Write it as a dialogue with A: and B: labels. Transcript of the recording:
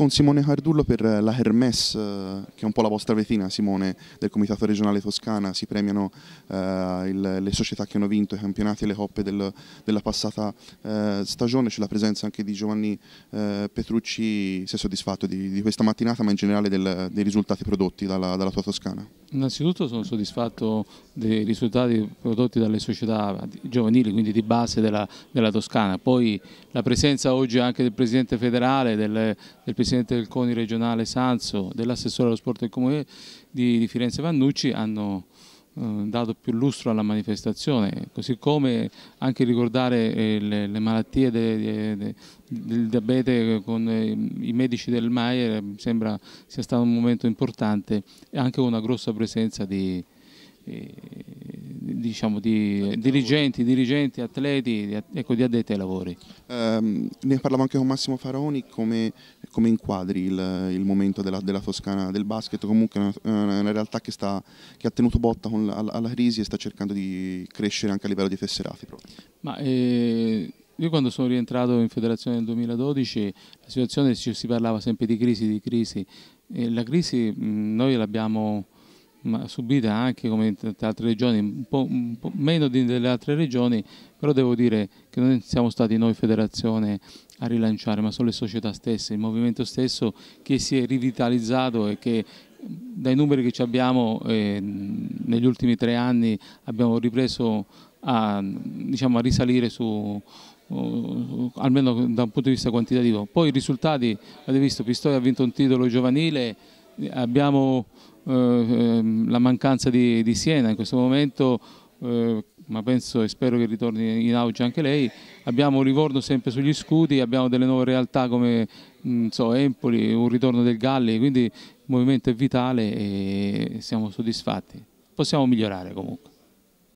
A: con Simone Cardullo per eh, la Hermes, eh, che è un po' la vostra vetrina, Simone, del Comitato Regionale Toscana. Si premiano eh, il, le società che hanno vinto i campionati e le coppe del, della passata eh, stagione. C'è la presenza anche di Giovanni eh, Petrucci. Sei soddisfatto di, di, questa mattinata, ma in generale del, dei risultati prodotti dalla, dalla tua Toscana?
B: Innanzitutto sono soddisfatto dei risultati prodotti dalle società giovanili, quindi di base della, della Toscana. Poi la presenza oggi anche del Presidente federale, del, del Presidente del CONI regionale Sanso, dell'assessore allo sport del Comune di, di Firenze Vannucci hanno eh, dato più lustro alla manifestazione, così come anche ricordare eh, le, le malattie de, de, de, del diabete con eh, i medici del MAIE sembra sia stato un momento importante e anche una grossa presenza di, diciamo, di dirigenti, dirigenti, atleti, ecco, di addetti ai lavori.
A: Um, ne parlavo anche con Massimo Faraoni come, come inquadri il, il momento della, della, Toscana del basket, comunque è una, una, realtà che, sta, che, ha tenuto botta con la, alla, crisi e sta cercando di crescere anche a livello di Fesserati.
B: Ma, eh, io quando sono rientrato in federazione nel 2012 la situazione ci si parlava sempre di crisi, di crisi, e la crisi mh, noi l'abbiamo ma subita anche come in tante altre regioni, un po', un po meno delle altre regioni, però devo dire che non siamo stati noi federazione a rilanciare, ma sono le società stesse, il movimento stesso che si è rivitalizzato e che dai numeri che abbiamo eh, negli ultimi tre anni abbiamo ripreso a, diciamo, a risalire su, almeno da un punto di vista quantitativo. Poi i risultati, avete visto, Pistoia ha vinto un titolo giovanile, abbiamo eh, ehm, la mancanza di, di, Siena in questo momento, eh, ma penso e spero che ritorni in auge anche lei, abbiamo un ritorno sempre sugli scudi, abbiamo delle nuove realtà come so, Empoli, un ritorno del Galli, quindi il movimento è vitale e siamo soddisfatti, possiamo migliorare comunque.